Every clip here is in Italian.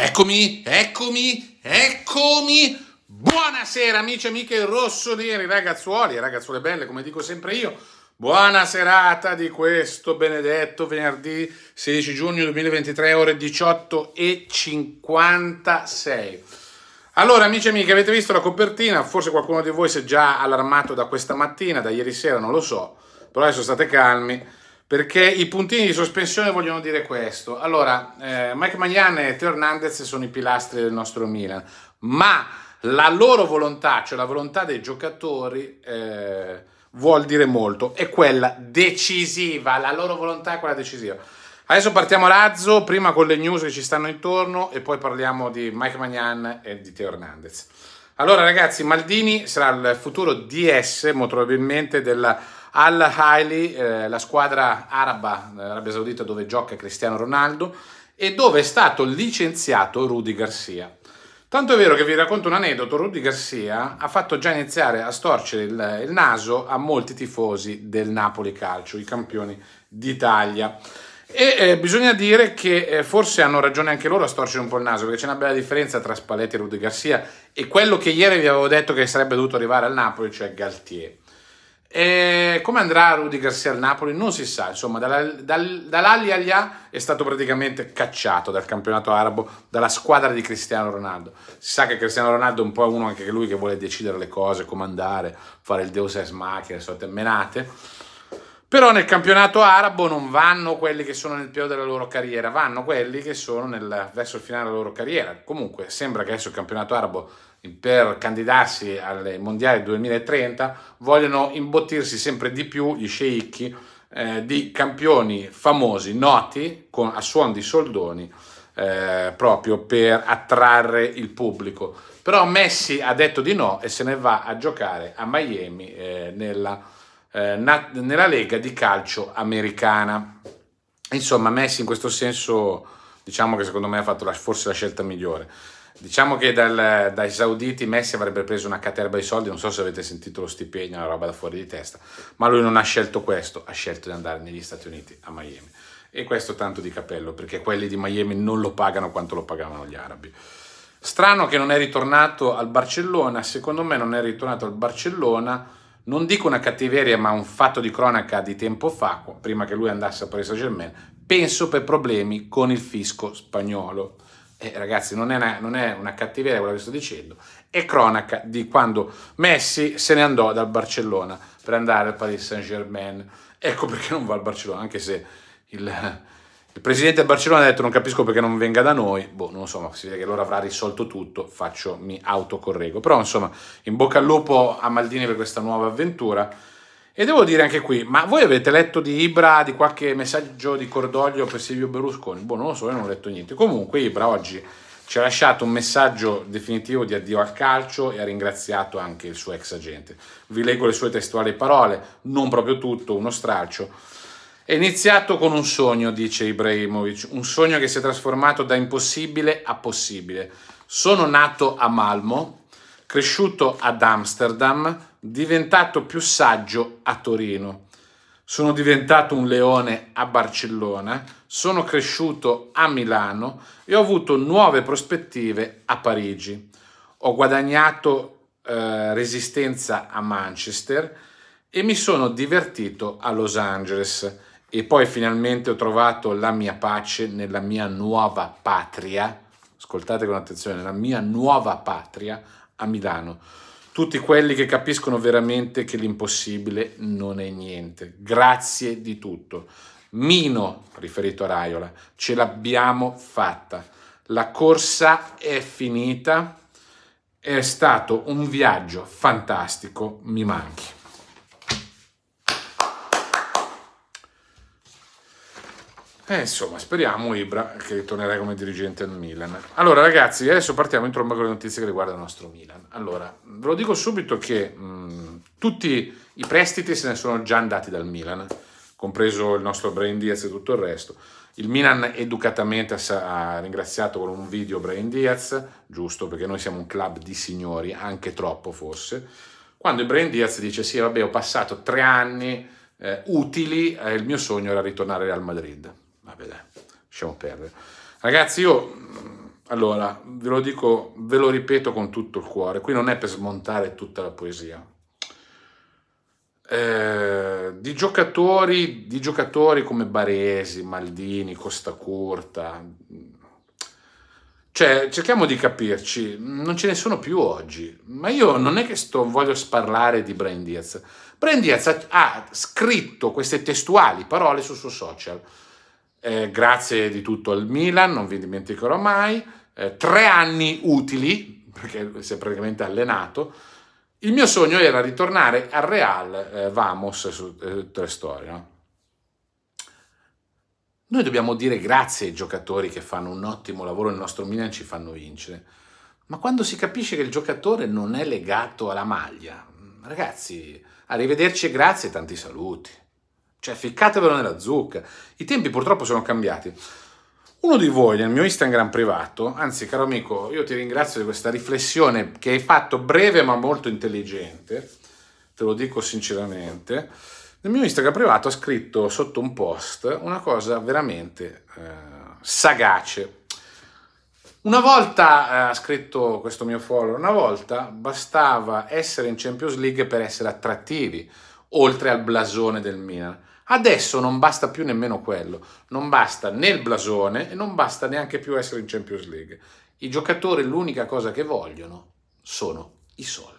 Eccomi, eccomi, eccomi. Buonasera amici e amiche rossoneri, ragazzuoli e ragazzuole belle, come dico sempre io. Buona serata di questo benedetto venerdì 16 giugno 2023, ore 18 e 56. Allora, amici e amiche, avete visto la copertina? Forse qualcuno di voi si è già allarmato da questa mattina, da ieri sera, non lo so. Però adesso state calmi perché i puntini di sospensione vogliono dire questo. Allora, eh, Mike Magnan e Teo Hernandez sono i pilastri del nostro Milan, ma la loro volontà, cioè la volontà dei giocatori, eh, vuol dire molto, è quella decisiva, la loro volontà è quella decisiva. Adesso partiamo razzo, prima con le news che ci stanno intorno e poi parliamo di Mike Magnan e di Teo Hernandez. Allora ragazzi, Maldini sarà il futuro DS, molto probabilmente, della al Hailey, eh, la squadra araba, Arabia Saudita, dove gioca Cristiano Ronaldo e dove è stato licenziato Rudy Garcia. Tanto è vero che vi racconto un aneddoto, Rudy Garcia ha fatto già iniziare a storcere il, il naso a molti tifosi del Napoli Calcio, i campioni d'Italia. E eh, bisogna dire che eh, forse hanno ragione anche loro a storcere un po' il naso, perché c'è una bella differenza tra Spalletti e Rudy Garcia e quello che ieri vi avevo detto che sarebbe dovuto arrivare al Napoli, cioè Galtier. E come andrà Rudy Garcia al Napoli non si sa, insomma dal, dal, dall'Ali agli è stato praticamente cacciato dal campionato arabo, dalla squadra di Cristiano Ronaldo. Si sa che Cristiano Ronaldo è un po' uno anche lui che vuole decidere le cose, comandare, fare il deus ex machina, le solite menate però nel campionato arabo non vanno quelli che sono nel periodo della loro carriera, vanno quelli che sono nel, verso il finale della loro carriera. Comunque sembra che adesso il campionato arabo per candidarsi alle mondiali 2030 vogliono imbottirsi sempre di più gli sceicchi eh, di campioni famosi, noti, con, a suon di soldoni, eh, proprio per attrarre il pubblico. Però Messi ha detto di no e se ne va a giocare a Miami eh, nella eh, nella Lega di calcio americana. Insomma, Messi in questo senso diciamo che secondo me ha fatto la, forse la scelta migliore. Diciamo che dal, dai sauditi Messi avrebbe preso una caterba di soldi, non so se avete sentito lo stipendio, una roba da fuori di testa, ma lui non ha scelto questo, ha scelto di andare negli Stati Uniti, a Miami. E questo tanto di capello, perché quelli di Miami non lo pagano quanto lo pagavano gli arabi. Strano che non è ritornato al Barcellona, secondo me non è ritornato al Barcellona non dico una cattiveria, ma un fatto di cronaca di tempo fa, prima che lui andasse a Paris Saint-Germain, penso per problemi con il fisco spagnolo. Eh, ragazzi, non è, una, non è una cattiveria quello che sto dicendo, è cronaca di quando Messi se ne andò dal Barcellona per andare al Paris Saint-Germain. Ecco perché non va al Barcellona, anche se il, il presidente del Barcellona ha detto non capisco perché non venga da noi, boh, non so, ma si vede che loro avrà risolto tutto, faccio, mi autocorrego. Però insomma, in bocca al lupo a Maldini per questa nuova avventura. E devo dire anche qui, ma voi avete letto di Ibra, di qualche messaggio di cordoglio per Silvio Berlusconi? Boh, non lo so, io non ho letto niente. Comunque Ibra oggi ci ha lasciato un messaggio definitivo di addio al calcio e ha ringraziato anche il suo ex agente. Vi leggo le sue testuali parole, non proprio tutto, uno stralcio. È iniziato con un sogno, dice Ibrahimovic, un sogno che si è trasformato da impossibile a possibile. Sono nato a Malmo, cresciuto ad Amsterdam, diventato più saggio a Torino. Sono diventato un leone a Barcellona, sono cresciuto a Milano e ho avuto nuove prospettive a Parigi. Ho guadagnato eh, resistenza a Manchester e mi sono divertito a Los Angeles e poi finalmente ho trovato la mia pace nella mia nuova patria, ascoltate con attenzione, la mia nuova patria a Milano. Tutti quelli che capiscono veramente che l'impossibile non è niente. Grazie di tutto. Mino, riferito a Raiola, ce l'abbiamo fatta. La corsa è finita. È stato un viaggio fantastico, mi manchi. Eh, insomma, speriamo Ibra che tornerà come dirigente al Milan. Allora, ragazzi, adesso partiamo in tromba con le notizie che riguardano il nostro Milan. Allora, ve lo dico subito che mh, mm, tutti i prestiti se ne sono già andati dal Milan, compreso il nostro Brain Diaz e tutto il resto. Il Milan educatamente ha ringraziato con un video Brain Diaz, giusto, perché noi siamo un club di signori, anche troppo forse, quando il Brain Diaz dice sì, vabbè, ho passato tre anni eh, utili, eh, il mio sogno era ritornare al Madrid Vabbè dai, lasciamo perdere. Ragazzi, io... Mm, allora, ve lo dico, ve lo ripeto con tutto il cuore, qui non è per smontare tutta la poesia. Eh, di, giocatori, di giocatori come Baresi, Maldini, Costa Curta, mm, cioè, cerchiamo di capirci, non ce ne sono più oggi, ma io non è che sto, voglio sparlare di Brian Diaz. Brian Diaz ha, ha scritto queste testuali parole sul suo social eh, grazie di tutto al Milan, non vi dimenticherò mai, eh, tre anni utili, perché si è praticamente allenato. Il mio sogno era ritornare al Real, eh, Vamos, su eh, tre storie. No? Noi dobbiamo dire grazie ai giocatori che fanno un ottimo lavoro, il nostro Milan ci fanno vincere, ma quando si capisce che il giocatore non è legato alla maglia, ragazzi, arrivederci e grazie e tanti saluti. Cioè, ficcatevelo nella zucca. I tempi purtroppo sono cambiati. Uno di voi nel mio Instagram privato, anzi caro amico, io ti ringrazio di questa riflessione che hai fatto breve ma molto intelligente, te lo dico sinceramente, nel mio Instagram privato ha scritto sotto un post una cosa veramente eh, sagace. Una volta, eh, ha scritto questo mio follower, una volta bastava essere in Champions League per essere attrattivi, oltre al blasone del Milan. Adesso non basta più nemmeno quello, non basta né il blasone e non basta neanche più essere in Champions League. I giocatori l'unica cosa che vogliono sono i soldi.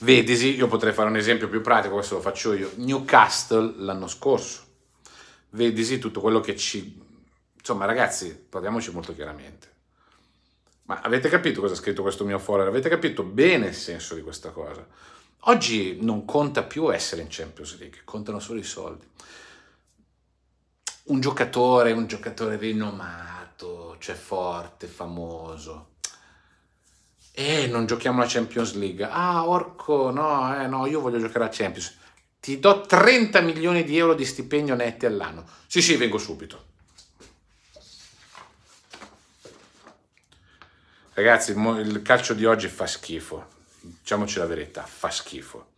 Vedesi, io potrei fare un esempio più pratico, questo lo faccio io, Newcastle l'anno scorso. Vedesi tutto quello che ci... Insomma ragazzi, parliamoci molto chiaramente. Ma avete capito cosa ha scritto questo mio follower? Avete capito bene il senso di questa cosa? Oggi non conta più essere in Champions League, contano solo i soldi. Un giocatore, un giocatore rinomato, cioè forte, famoso. E non giochiamo la Champions League. Ah, Orco, no, eh, no, io voglio giocare la Champions. Ti do 30 milioni di euro di stipendio netti all'anno. Sì, sì, vengo subito. Ragazzi, il calcio di oggi fa schifo diciamoci la verità, fa schifo.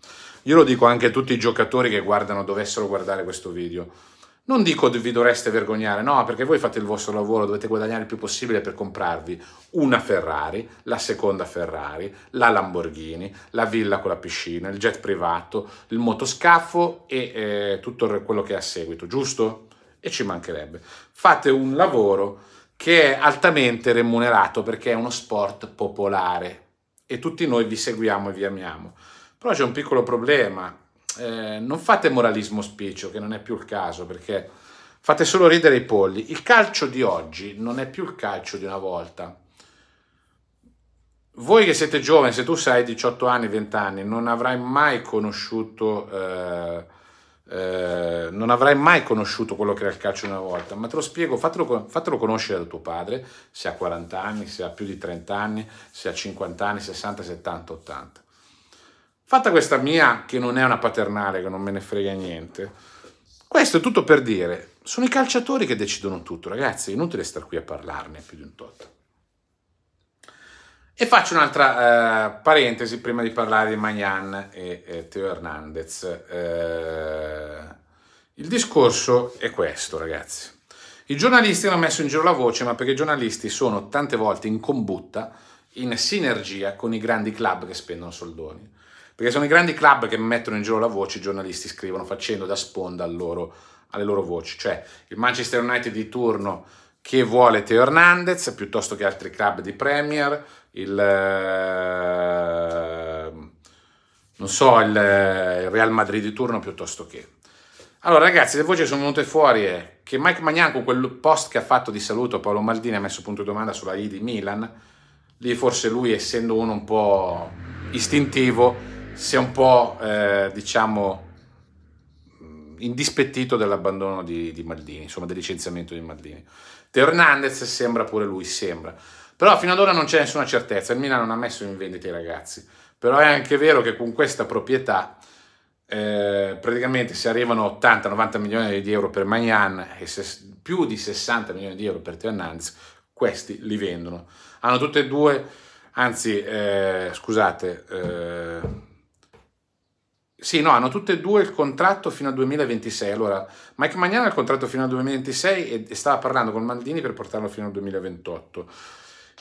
Io lo dico anche a tutti i giocatori che guardano, dovessero guardare questo video. Non dico vi dovreste vergognare, no, perché voi fate il vostro lavoro, dovete guadagnare il più possibile per comprarvi una Ferrari, la seconda Ferrari, la Lamborghini, la villa con la piscina, il jet privato, il motoscafo e eh, tutto quello che è a seguito, giusto? E ci mancherebbe. Fate un lavoro che è altamente remunerato perché è uno sport popolare, e tutti noi vi seguiamo e vi amiamo. Però c'è un piccolo problema, eh, non fate moralismo spiccio, che non è più il caso, perché fate solo ridere i polli. Il calcio di oggi non è più il calcio di una volta. Voi che siete giovani, se tu sai 18 anni, 20 anni, non avrai mai conosciuto... Eh, eh, non avrai mai conosciuto quello che era il calcio una volta, ma te lo spiego, fatelo, fatelo, conoscere da tuo padre, se ha 40 anni, se ha più di 30 anni, se ha 50 anni, 60, 70, 80. Fatta questa mia, che non è una paternale, che non me ne frega niente, questo è tutto per dire, sono i calciatori che decidono tutto, ragazzi, è inutile star qui a parlarne più di un tot. E faccio un'altra eh, parentesi prima di parlare di Magnan e, e Teo Hernandez. Eh, il discorso è questo, ragazzi. I giornalisti hanno messo in giro la voce, ma perché i giornalisti sono tante volte in combutta, in sinergia con i grandi club che spendono soldoni. Perché sono i grandi club che mettono in giro la voce, i giornalisti scrivono facendo da sponda al loro, alle loro voci. Cioè il Manchester United di turno che vuole Teo Hernandez piuttosto che altri club di Premier, il, eh, non so, il Real Madrid di turno piuttosto che. Allora ragazzi, le voci sono venute fuori è che Mike Magnan con quel post che ha fatto di saluto a Paolo Maldini ha messo punto di domanda sulla I di Milan, lì forse lui essendo uno un po' istintivo si è un po' eh, diciamo mm, indispettito dell'abbandono di, di Maldini, insomma del licenziamento di Maldini. Teo Hernandez sembra pure lui, sembra. Però fino ad ora non c'è nessuna certezza, il Milan non ha messo in vendita i ragazzi. Però è anche vero che con questa proprietà eh, praticamente se arrivano 80-90 milioni di euro per Magnan e se, più di 60 milioni di euro per Ternanz, questi li vendono. Hanno tutte e due, anzi eh, scusate, eh, sì, no, hanno tutte e due il contratto fino al 2026. Allora, Mike Magnan ha il contratto fino al 2026 e stava parlando con Maldini per portarlo fino al 2028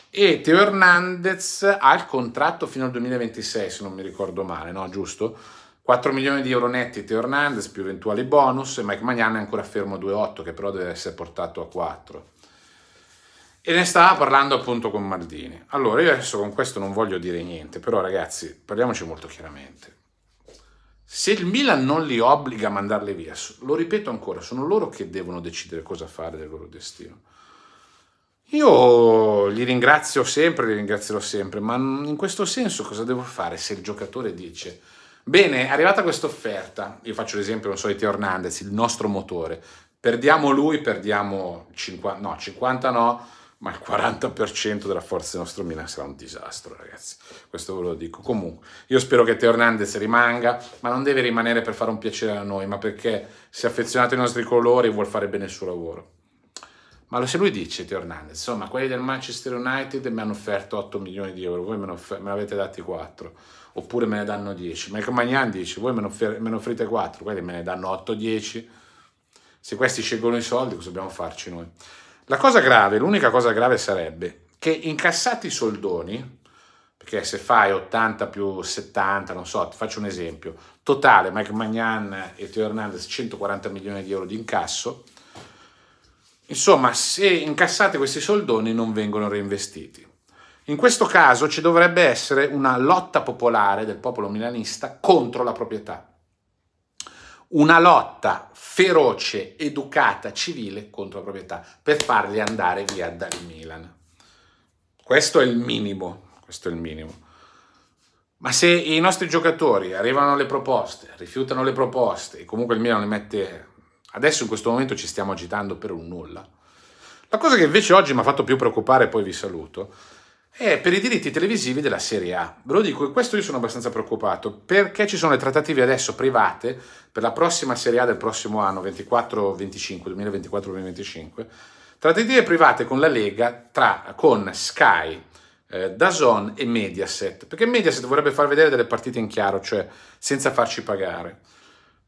e Teo Hernandez ha il contratto fino al 2026 se non mi ricordo male, no giusto? 4 milioni di euro netti Teo Hernandez più eventuali bonus e Mike Magnan è ancora fermo a 2,8 che però deve essere portato a 4 e ne stava parlando appunto con Maldini. Allora io adesso con questo non voglio dire niente, però ragazzi parliamoci molto chiaramente. Se il Milan non li obbliga a mandarli via, lo ripeto ancora, sono loro che devono decidere cosa fare del loro destino. Io li ringrazio sempre, li ringrazierò sempre, ma in questo senso cosa devo fare se il giocatore dice bene, è arrivata questa offerta, io faccio l'esempio, non so, di Teo Hernandez, il nostro motore, perdiamo lui, perdiamo 50, no, 50 no, ma il 40% della forza del nostro Milan sarà un disastro, ragazzi. Questo ve lo dico. Comunque, io spero che Teo Hernandez rimanga, ma non deve rimanere per fare un piacere a noi, ma perché si è affezionato ai nostri colori e vuol fare bene il suo lavoro. Ma se lui dice, Teo Hernandez, insomma, quelli del Manchester United mi hanno offerto 8 milioni di euro, voi me ne, offer- me avete dati 4, oppure me ne danno 10. Michael Magnan dice, voi me ne, offer- me ne offrite 4, quelli me ne danno 8-10. Se questi scelgono i soldi, cosa dobbiamo farci noi? La cosa grave, l'unica cosa grave sarebbe che incassati i soldoni, perché se fai 80 più 70, non so, ti faccio un esempio, totale Mike Magnan e Teo Hernandez 140 milioni di euro di incasso, Insomma, se incassate questi soldoni non vengono reinvestiti. In questo caso ci dovrebbe essere una lotta popolare del popolo milanista contro la proprietà. Una lotta feroce, educata, civile contro la proprietà per farli andare via dal Milan. Questo è il minimo, questo è il minimo. Ma se i nostri giocatori arrivano alle proposte, rifiutano le proposte e comunque il Milan le mette Adesso in questo momento ci stiamo agitando per un nulla. La cosa che invece oggi mi ha fatto più preoccupare, poi vi saluto, è per i diritti televisivi della Serie A. Ve lo dico, e questo io sono abbastanza preoccupato, perché ci sono le trattative adesso private per la prossima Serie A del prossimo anno, 24-25, 2024-2025, trattative private con la Lega, tra, con Sky, eh, Dazon e Mediaset, perché Mediaset vorrebbe far vedere delle partite in chiaro, cioè senza farci pagare.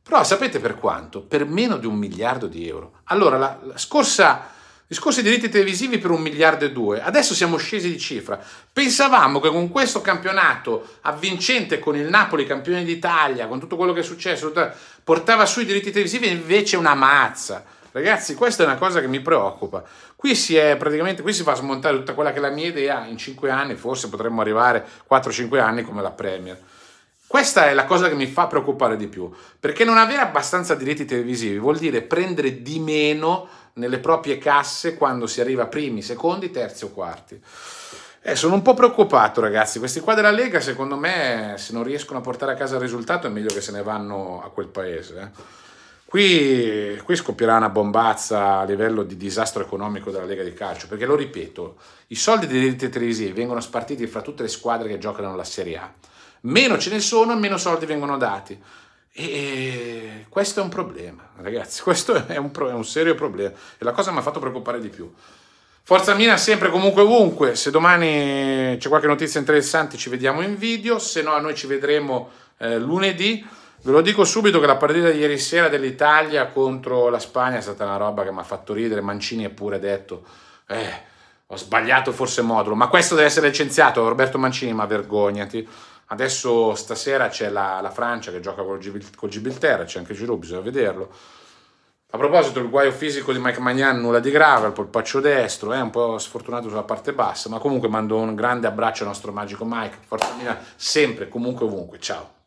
Però sapete per quanto? Per meno di un miliardo di euro. Allora, la, la scorsa, gli scorsi diritti televisivi per un miliardo e due, adesso siamo scesi di cifra. Pensavamo che con questo campionato avvincente, con il Napoli campione d'Italia, con tutto quello che è successo, portava sui diritti televisivi invece una mazza. Ragazzi, questa è una cosa che mi preoccupa. Qui si è praticamente, qui si fa smontare tutta quella che è la mia idea. In cinque anni, forse potremmo arrivare 4-5 anni come la Premier. Questa è la cosa che mi fa preoccupare di più, perché non avere abbastanza diritti televisivi vuol dire prendere di meno nelle proprie casse quando si arriva primi, secondi, terzi o quarti. Eh, sono un po' preoccupato ragazzi, questi qua della Lega secondo me se non riescono a portare a casa il risultato è meglio che se ne vanno a quel paese. Eh. Qui, qui scoppierà una bombazza a livello di disastro economico della Lega di Calcio, perché lo ripeto, i soldi dei diritti televisivi vengono spartiti fra tutte le squadre che giocano la Serie A meno ce ne sono, meno soldi vengono dati. E questo è un problema, ragazzi, questo è un, pro- è un serio problema e la cosa mi ha fatto preoccupare di più. Forza Mina sempre comunque ovunque, se domani c'è qualche notizia interessante ci vediamo in video, se no noi ci vedremo eh, lunedì. Ve lo dico subito che la partita di ieri sera dell'Italia contro la Spagna è stata una roba che mi ha fatto ridere, Mancini ha pure detto eh, ho sbagliato forse modulo, ma questo deve essere licenziato, Roberto Mancini, ma vergognati. Adesso stasera c'è la, la Francia che gioca con Gibilterra, c'è anche Giroud, bisogna vederlo. A proposito, il guaio fisico di Mike Magnan nulla di grave, il polpaccio destro, è eh, un po' sfortunato sulla parte bassa, ma comunque mando un grande abbraccio al nostro magico Mike, forza Milan, sempre, comunque, ovunque, ciao.